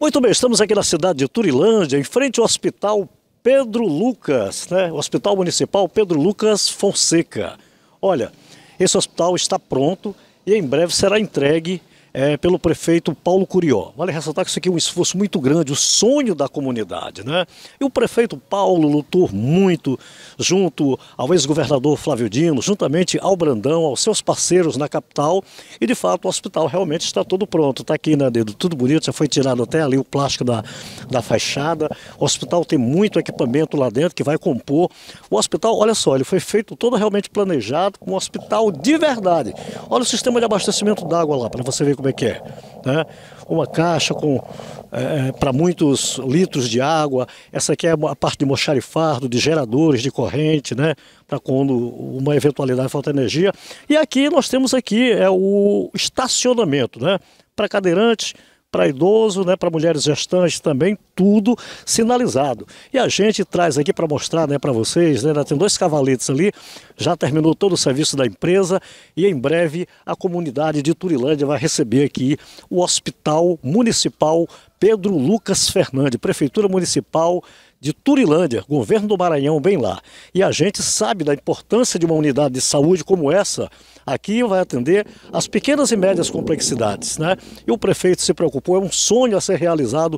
Muito bem, estamos aqui na cidade de Turilândia, em frente ao Hospital Pedro Lucas, né? O Hospital Municipal Pedro Lucas Fonseca. Olha, esse hospital está pronto e em breve será entregue é, pelo prefeito Paulo Curió. Vale ressaltar que isso aqui é um esforço muito grande, o sonho da comunidade, né? E o prefeito Paulo lutou muito junto ao ex-governador Flávio Dino, juntamente ao Brandão, aos seus parceiros na capital, e de fato o hospital realmente está todo pronto, está aqui, né, dedo? Tudo bonito, já foi tirado até ali o plástico da, da fachada. O hospital tem muito equipamento lá dentro que vai compor. O hospital, olha só, ele foi feito todo realmente planejado, um hospital de verdade. Olha o sistema de abastecimento d'água lá, para você ver como é como é que é. Né? Uma caixa com é, é para muitos litros de água. Essa aqui é a parte de mocharifado, de geradores, de corrente, né? Para quando uma eventualidade falta energia. E aqui nós temos aqui é o estacionamento, né? Para cadeirantes, para idoso, né, para mulheres gestantes também, tudo sinalizado. E a gente traz aqui para mostrar né, para vocês, né, tem dois cavaletes ali, já terminou todo o serviço da empresa e em breve a comunidade de Turilândia vai receber aqui o Hospital Municipal Pedro Lucas Fernandes, Prefeitura Municipal de Turilândia, governo do Maranhão, bem lá. E a gente sabe da importância de uma unidade de saúde como essa. Aqui vai atender as pequenas e médias complexidades, né? E o prefeito se preocupou, é um sonho a ser realizado